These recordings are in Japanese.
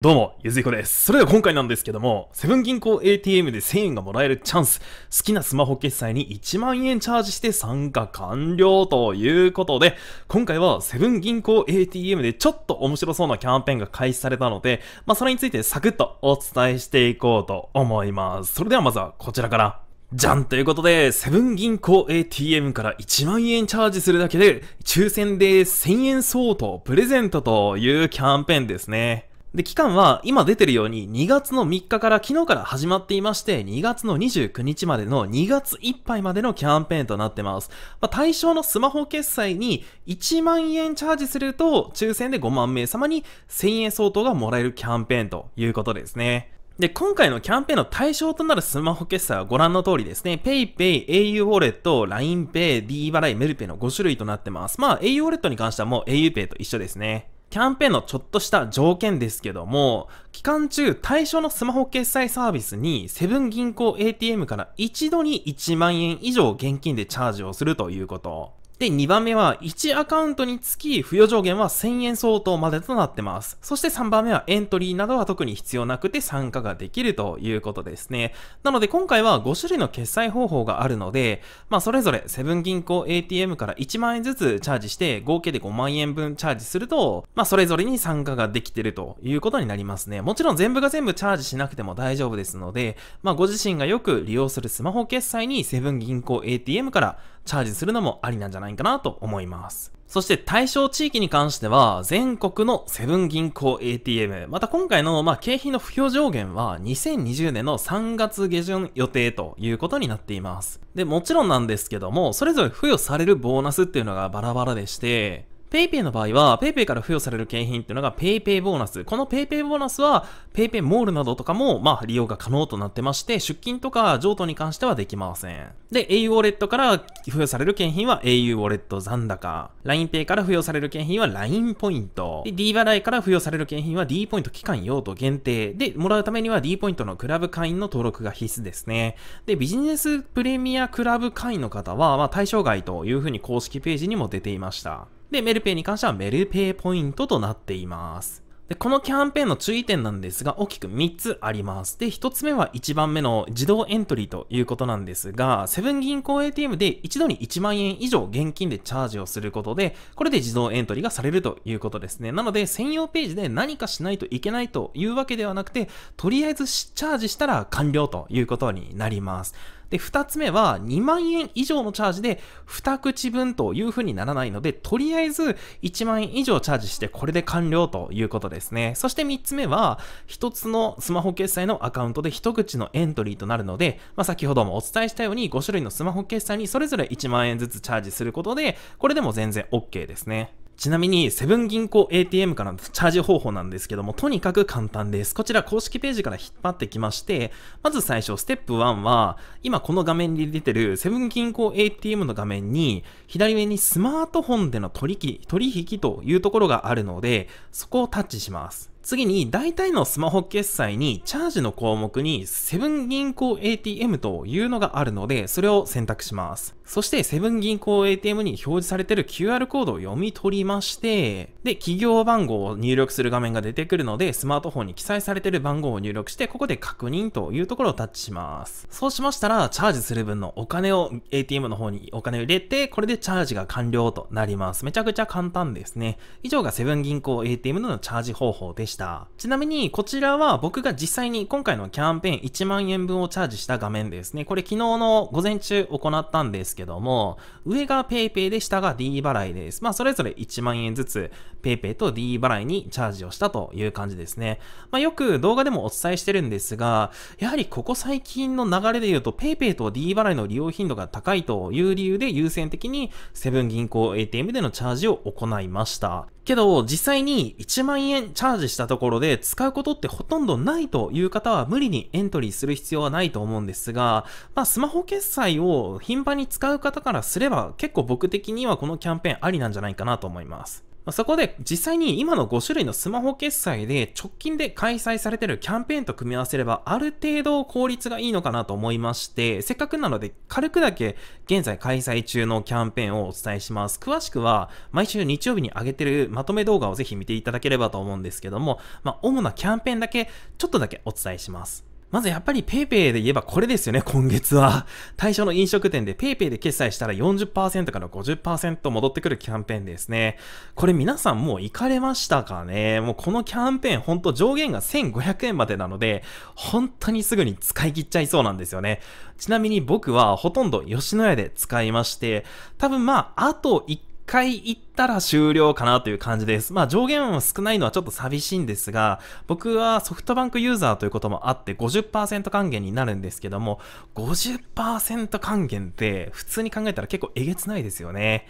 どうも、ゆずいこです。それでは今回なんですけども、セブン銀行 ATM で1000円がもらえるチャンス、好きなスマホ決済に1万円チャージして参加完了ということで、今回はセブン銀行 ATM でちょっと面白そうなキャンペーンが開始されたので、まあそれについてサクッとお伝えしていこうと思います。それではまずはこちらから。じゃんということで、セブン銀行 ATM から1万円チャージするだけで、抽選で1000円相当プレゼントというキャンペーンですね。で、期間は今出てるように2月の3日から昨日から始まっていまして、2月の29日までの2月いっぱいまでのキャンペーンとなってます。まあ、対象のスマホ決済に1万円チャージすると、抽選で5万名様に1000円相当がもらえるキャンペーンということですね。で、今回のキャンペーンの対象となるスマホ決済はご覧の通りですね。PayPay、au ウォレット、LINEPay、d 払い、メルペイの5種類となってます。まあ、au ウォレットに関してはもう au p a y と一緒ですね。キャンペーンのちょっとした条件ですけども、期間中対象のスマホ決済サービスにセブン銀行 ATM から一度に1万円以上現金でチャージをするということ。で、2番目は1アカウントにつき付与上限は1000円相当までとなってます。そして3番目はエントリーなどは特に必要なくて参加ができるということですね。なので今回は5種類の決済方法があるので、まあそれぞれセブン銀行 ATM から1万円ずつチャージして合計で5万円分チャージすると、まあそれぞれに参加ができてるということになりますね。もちろん全部が全部チャージしなくても大丈夫ですので、まあご自身がよく利用するスマホ決済にセブン銀行 ATM からチャージするのもありなんじゃないかなと思います。そして対象地域に関しては、全国のセブン銀行 ATM、また今回の、まあ、景品の付与上限は、2020年の3月下旬予定ということになっています。で、もちろんなんですけども、それぞれ付与されるボーナスっていうのがバラバラでして、ペイペイの場合は、ペイペイから付与される景品っていうのがペイペイボーナス。このペイペイボーナスはペイペイモールなどとかも、まあ、利用が可能となってまして、出勤とか譲渡に関してはできません。で、au ウォレットから付与される景品は au ウォレット残高。LINEPay から付与される景品は LINE ポイント。で、D 払いから付与される景品は D ポイント期間用途限定。で、もらうためには D ポイントのクラブ会員の登録が必須ですね。で、ビジネスプレミアクラブ会員の方は、まあ、対象外というふうに公式ページにも出ていました。で、メルペイに関してはメルペイポイントとなっています。で、このキャンペーンの注意点なんですが、大きく3つあります。で、1つ目は1番目の自動エントリーということなんですが、セブン銀行 ATM で一度に1万円以上現金でチャージをすることで、これで自動エントリーがされるということですね。なので、専用ページで何かしないといけないというわけではなくて、とりあえずチャージしたら完了ということになります。で、2つ目は2万円以上のチャージで2口分という風にならないので、とりあえず1万円以上チャージしてこれで完了ということですね。そして3つ目は、1つのスマホ決済のアカウントで1口のエントリーとなるので、まあ、先ほどもお伝えしたように5種類のスマホ決済にそれぞれ1万円ずつチャージすることで、これでも全然 OK ですね。ちなみに、セブン銀行 ATM からのチャージ方法なんですけども、とにかく簡単です。こちら公式ページから引っ張ってきまして、まず最初、ステップ1は、今この画面に出てるセブン銀行 ATM の画面に、左上にスマートフォンでの取引、取引というところがあるので、そこをタッチします。次に大体のスマホ決済にチャージの項目にセブン銀行 ATM というのがあるのでそれを選択します。そして、セブン銀行 ATM に表示されている QR コードを読み取りまして、で、企業番号を入力する画面が出てくるので、スマートフォンに記載されている番号を入力して、ここで確認というところをタッチします。そうしましたら、チャージする分のお金を ATM の方にお金を入れて、これでチャージが完了となります。めちゃくちゃ簡単ですね。以上がセブン銀行 ATM のチャージ方法でした。ちなみに、こちらは僕が実際に今回のキャンペーン1万円分をチャージした画面ですね。これ昨日の午前中行ったんですけど、けども、上が PayPay で下が D 払いです。まあ、それぞれ1万円ずつ PayPay と D 払いにチャージをしたという感じですね。まあ、よく動画でもお伝えしてるんですが、やはりここ最近の流れで言うと PayPay と D 払いの利用頻度が高いという理由で優先的にセブン銀行 ATM でのチャージを行いました。けど、実際に1万円チャージしたところで使うことってほとんどないという方は無理にエントリーする必要はないと思うんですが、まあ、スマホ決済を頻繁に使う方からすれば結構僕的にはこのキャンペーンありなんじゃないかなと思います。まそこで実際に今の5種類のスマホ決済で直近で開催されてるキャンペーンと組み合わせればある程度効率がいいのかなと思いまして、せっかくなので軽くだけ現在開催中のキャンペーンをお伝えします。詳しくは毎週日曜日に上げてるまとめ動画をぜひ見ていただければと思うんですけども、まあ、主なキャンペーンだけちょっとだけお伝えします。まずやっぱり PayPay で言えばこれですよね、今月は。対象の飲食店で PayPay で決済したら40%から50%戻ってくるキャンペーンですね。これ皆さんもう行かれましたかねもうこのキャンペーンほんと上限が1500円までなので、本当にすぐに使い切っちゃいそうなんですよね。ちなみに僕はほとんど吉野家で使いまして、多分まあ、あと1回行ったら終了かなという感じです。まあ上限は少ないのはちょっと寂しいんですが、僕はソフトバンクユーザーということもあって50%還元になるんですけども、50%還元って普通に考えたら結構えげつないですよね。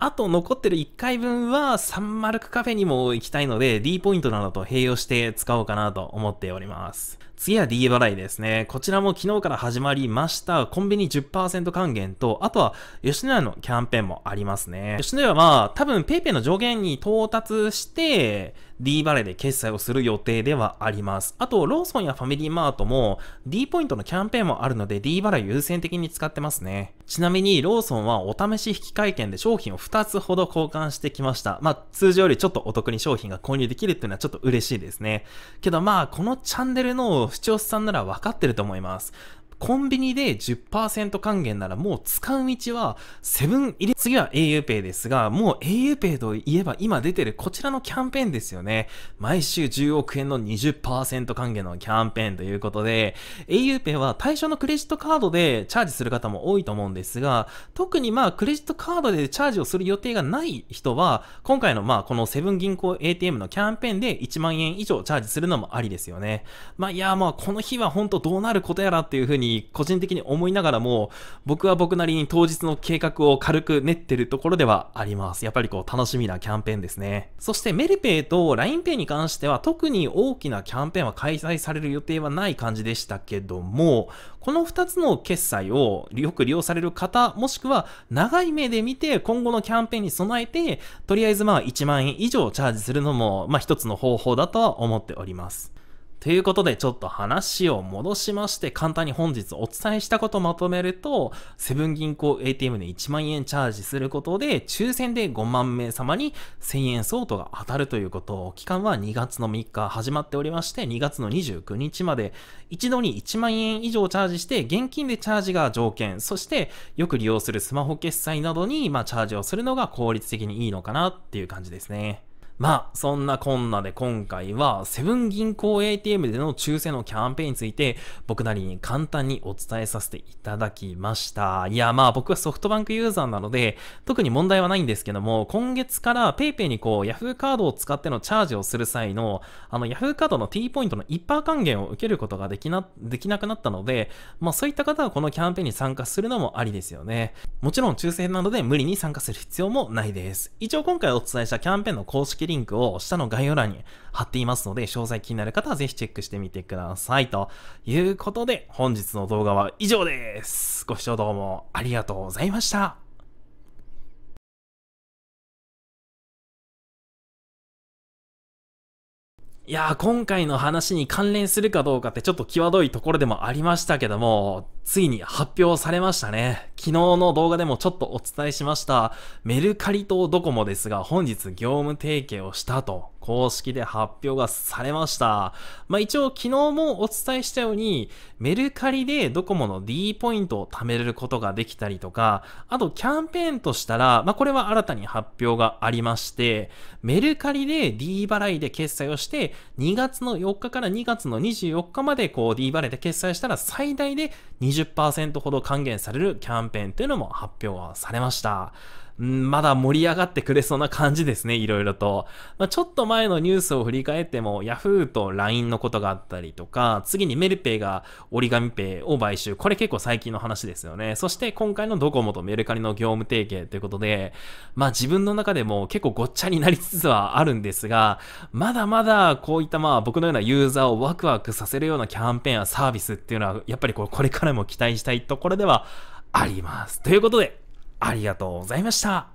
あと残ってる1回分はサンマルクカフェにも行きたいので D ポイントなどと併用して使おうかなと思っております。次は D 払いですね。こちらも昨日から始まりました。コンビニ10%還元と、あとは吉野家のキャンペーンもありますね。吉野家はまあ、多分 PayPay の上限に到達して、D バレーで決済をする予定ではあります。あと、ローソンやファミリーマートも D ポイントのキャンペーンもあるので D バレー優先的に使ってますね。ちなみに、ローソンはお試し引換券で商品を2つほど交換してきました。まあ、通常よりちょっとお得に商品が購入できるっていうのはちょっと嬉しいですね。けどまあ、このチャンネルの視聴者さんならわかってると思います。コンビニで10%還元ならもう使う道はセブン入れ、次は auPay ですが、もう auPay といえば今出てるこちらのキャンペーンですよね。毎週10億円の20%還元のキャンペーンということで、auPay は対象のクレジットカードでチャージする方も多いと思うんですが、特にまあクレジットカードでチャージをする予定がない人は、今回のまあこのセブン銀行 ATM のキャンペーンで1万円以上チャージするのもありですよね。まあいやまあこの日は本当どうなることやらっていうふうにに個人的に思いながらも、僕は僕なりに当日の計画を軽く練ってるところではあります。やっぱりこう楽しみなキャンペーンですね。そしてメルペイと LINEPay に関しては特に大きなキャンペーンは開催される予定はない感じでしたけども、この2つの決済をよく利用される方、もしくは長い目で見て今後のキャンペーンに備えて、とりあえずまあ1万円以上チャージするのも、まあ一つの方法だとは思っております。ということでちょっと話を戻しまして簡単に本日お伝えしたことをまとめるとセブン銀行 ATM で1万円チャージすることで抽選で5万名様に1000円相当が当たるということ期間は2月の3日始まっておりまして2月の29日まで一度に1万円以上チャージして現金でチャージが条件そしてよく利用するスマホ決済などにまチャージをするのが効率的にいいのかなっていう感じですね。まあ、そんなこんなで今回は、セブン銀行 ATM での抽選のキャンペーンについて、僕なりに簡単にお伝えさせていただきました。いや、まあ僕はソフトバンクユーザーなので、特に問題はないんですけども、今月から PayPay にこう、Yahoo カードを使ってのチャージをする際の、あの、Yahoo カードの T ポイントの1%還元を受けることができな、できなくなったので、まあそういった方はこのキャンペーンに参加するのもありですよね。もちろん抽選なので無理に参加する必要もないです。一応今回お伝えしたキャンペーンの公式リンクを下の概要欄に貼っていますので、詳細気になる方はぜひチェックしてみてください。ということで、本日の動画は以上です。ご視聴どうもありがとうございました。いやー、今回の話に関連するかどうかってちょっと際どいところでもありましたけども、ついに発表されましたね。昨日の動画でもちょっとお伝えしました、メルカリとドコモですが、本日業務提携をしたと、公式で発表がされました。まあ、一応昨日もお伝えしたように、メルカリでドコモの D ポイントを貯めることができたりとか、あとキャンペーンとしたら、まあ、これは新たに発表がありまして、メルカリで D 払いで決済をして、2月の4日から2月の24日までこう D 払いで決済したら最大で20 20%ほど還元されるキャンペーンというのも発表されました。うん、まだ盛り上がってくれそうな感じですね、いろいろと。まあ、ちょっと前のニュースを振り返っても、Yahoo と LINE のことがあったりとか、次にメルペイが折り紙ペイを買収。これ結構最近の話ですよね。そして今回のドコモとメルカリの業務提携ということで、まあ自分の中でも結構ごっちゃになりつつはあるんですが、まだまだこういったまあ僕のようなユーザーをワクワクさせるようなキャンペーンやサービスっていうのは、やっぱりこれからも期待したいところではあります。ということで、ありがとうございました。